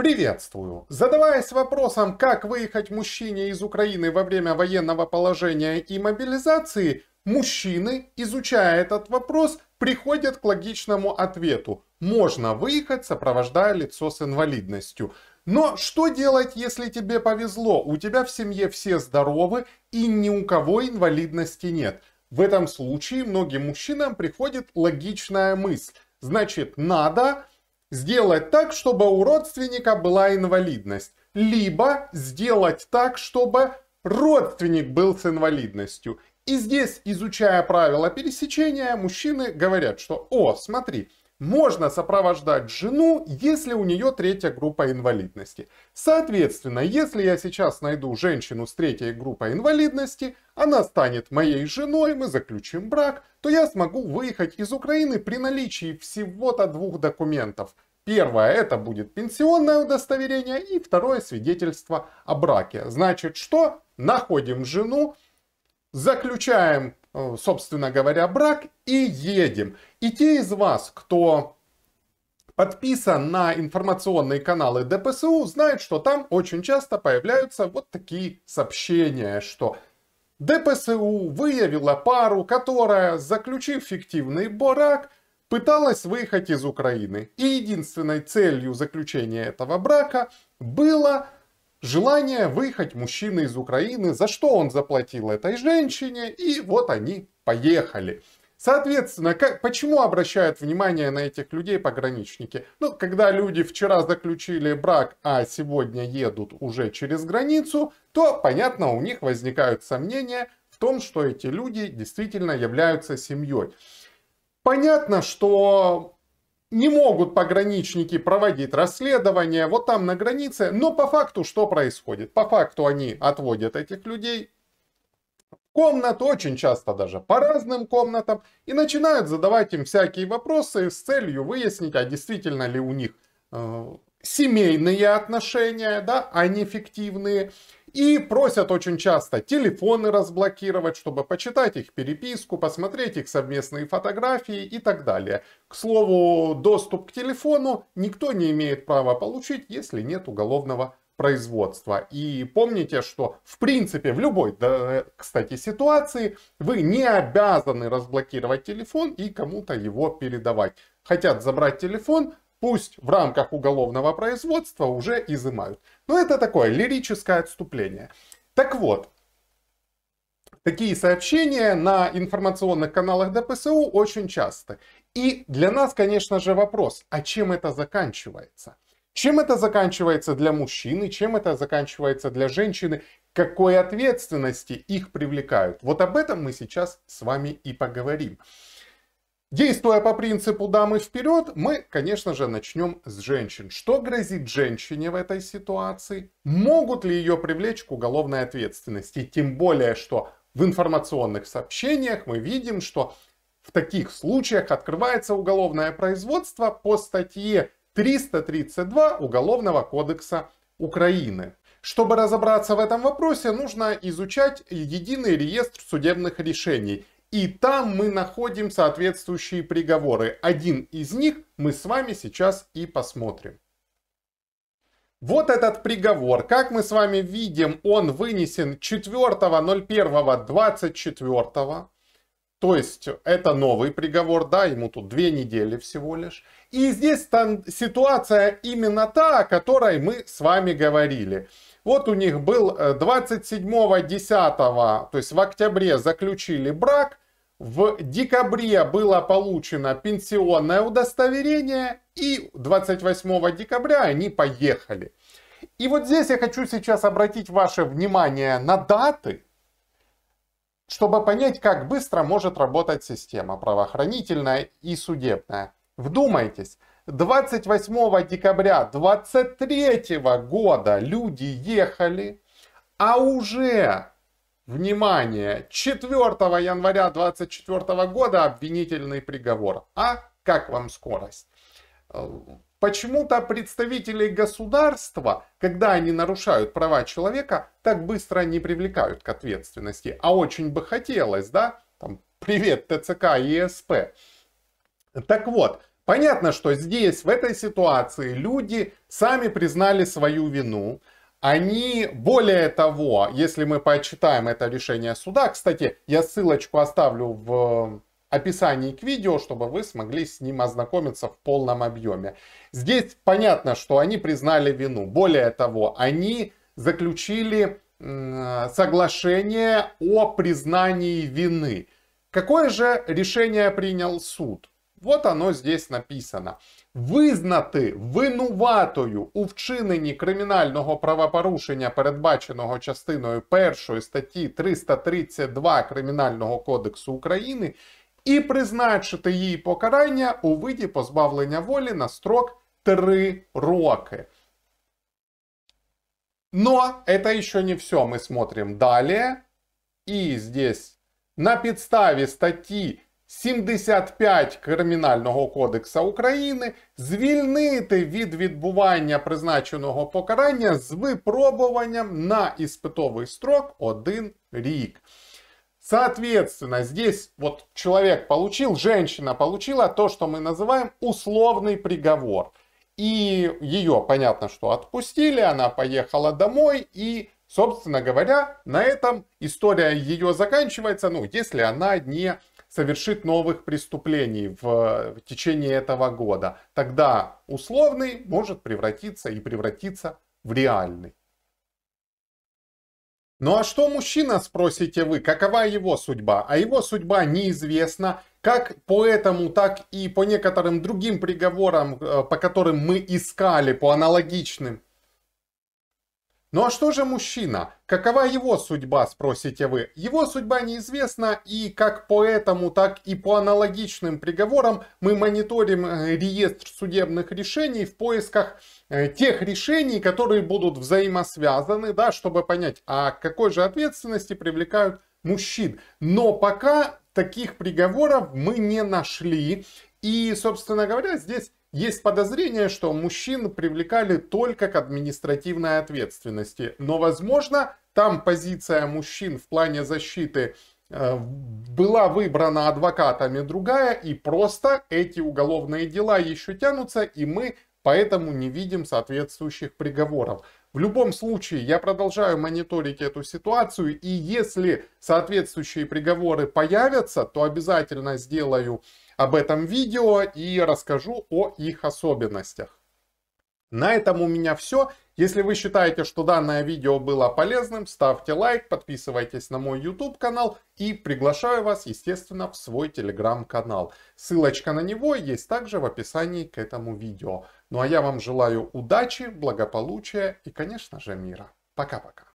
Приветствую! Задаваясь вопросом, как выехать мужчине из Украины во время военного положения и мобилизации, мужчины, изучая этот вопрос, приходят к логичному ответу. Можно выехать, сопровождая лицо с инвалидностью. Но что делать, если тебе повезло, у тебя в семье все здоровы и ни у кого инвалидности нет? В этом случае многим мужчинам приходит логичная мысль. Значит, надо Сделать так, чтобы у родственника была инвалидность. Либо сделать так, чтобы родственник был с инвалидностью. И здесь, изучая правила пересечения, мужчины говорят, что «О, смотри, можно сопровождать жену, если у нее третья группа инвалидности. Соответственно, если я сейчас найду женщину с третьей группой инвалидности, она станет моей женой, мы заключим брак, то я смогу выехать из Украины при наличии всего-то двух документов. Первое это будет пенсионное удостоверение и второе свидетельство о браке. Значит что? Находим жену, заключаем Э, собственно говоря, брак и едем. И те из вас, кто подписан на информационные каналы ДПСУ, знают, что там очень часто появляются вот такие сообщения, что ДПСУ выявила пару, которая, заключив фиктивный брак, пыталась выехать из Украины. И единственной целью заключения этого брака было желание выехать мужчины из Украины, за что он заплатил этой женщине, и вот они поехали. Соответственно, как, почему обращают внимание на этих людей пограничники? Ну, когда люди вчера заключили брак, а сегодня едут уже через границу, то, понятно, у них возникают сомнения в том, что эти люди действительно являются семьей. Понятно, что не могут пограничники проводить расследование вот там на границе, но по факту что происходит? По факту они отводят этих людей в комнату, очень часто даже по разным комнатам, и начинают задавать им всякие вопросы с целью выяснить, а действительно ли у них э, семейные отношения, да, а не фиктивные, и просят очень часто телефоны разблокировать, чтобы почитать их переписку, посмотреть их совместные фотографии и так далее. К слову, доступ к телефону никто не имеет права получить, если нет уголовного производства. И помните, что в принципе в любой, да, кстати, ситуации вы не обязаны разблокировать телефон и кому-то его передавать. Хотят забрать телефон, пусть в рамках уголовного производства уже изымают. Но это такое лирическое отступление. Так вот, такие сообщения на информационных каналах ДПСУ очень часто. И для нас, конечно же, вопрос, а чем это заканчивается? Чем это заканчивается для мужчины, чем это заканчивается для женщины, какой ответственности их привлекают? Вот об этом мы сейчас с вами и поговорим. Действуя по принципу «дамы вперед», мы, конечно же, начнем с женщин. Что грозит женщине в этой ситуации? Могут ли ее привлечь к уголовной ответственности? Тем более, что в информационных сообщениях мы видим, что в таких случаях открывается уголовное производство по статье 332 Уголовного кодекса Украины. Чтобы разобраться в этом вопросе, нужно изучать единый реестр судебных решений. И там мы находим соответствующие приговоры. Один из них мы с вами сейчас и посмотрим. Вот этот приговор, как мы с вами видим, он вынесен 4.01.24, то есть это новый приговор, да, ему тут две недели всего лишь. И здесь ситуация именно та, о которой мы с вами говорили. Вот у них был 27.10, э, то есть в октябре заключили брак, в декабре было получено пенсионное удостоверение, и 28 декабря они поехали. И вот здесь я хочу сейчас обратить ваше внимание на даты, чтобы понять, как быстро может работать система правоохранительная и судебная. Вдумайтесь, 28 декабря 23 года люди ехали, а уже, внимание, 4 января 24 года обвинительный приговор. А как вам скорость? Почему-то представители государства, когда они нарушают права человека, так быстро не привлекают к ответственности. А очень бы хотелось, да? Там, привет, ТЦК и ЕСП. Так вот, Понятно, что здесь, в этой ситуации, люди сами признали свою вину. Они, более того, если мы почитаем это решение суда, кстати, я ссылочку оставлю в э, описании к видео, чтобы вы смогли с ним ознакомиться в полном объеме. Здесь понятно, что они признали вину. Более того, они заключили соглашение о признании вины. Какое же решение принял суд? Вот оно здесь написано. Визнати винуватою у вчиненні кримінального правопорушення, передбаченого частиною 1 статті 332 Кримінального кодексу України, і призначити їй покарання у виді позбавлення волі на строк 3 роки. Но это еще не все. Мы смотрим далее. И здесь на подставе статьи 75 Кримінального кодекса України звільнити від відбування призначеного покарання з випробуванням на іспитовий строк 1 рік. Соответственно, здесь вот человек получил, женщина получила то, что мы называем условный приговор. И ее, понятно, что отпустили, она поехала домой, и, собственно говоря, на этом история ее заканчивается, ну, если она не совершит новых преступлений в, э, в течение этого года. Тогда условный может превратиться и превратиться в реальный. Ну а что мужчина, спросите вы, какова его судьба? А его судьба неизвестна. Как по этому, так и по некоторым другим приговорам, э, по которым мы искали, по аналогичным ну а что же мужчина? Какова его судьба, спросите вы? Его судьба неизвестна, и как по этому, так и по аналогичным приговорам мы мониторим э, реестр судебных решений в поисках э, тех решений, которые будут взаимосвязаны, да, чтобы понять, а какой же ответственности привлекают мужчин. Но пока таких приговоров мы не нашли. И, собственно говоря, здесь есть подозрение, что мужчин привлекали только к административной ответственности, но, возможно, там позиция мужчин в плане защиты э, была выбрана адвокатами другая, и просто эти уголовные дела еще тянутся, и мы поэтому не видим соответствующих приговоров. В любом случае, я продолжаю мониторить эту ситуацию, и если соответствующие приговоры появятся, то обязательно сделаю об этом видео и расскажу о их особенностях. На этом у меня все. Если вы считаете, что данное видео было полезным, ставьте лайк, подписывайтесь на мой YouTube канал и приглашаю вас, естественно, в свой Telegram канал. Ссылочка на него есть также в описании к этому видео. Ну а я вам желаю удачи, благополучия и, конечно же, мира. Пока-пока.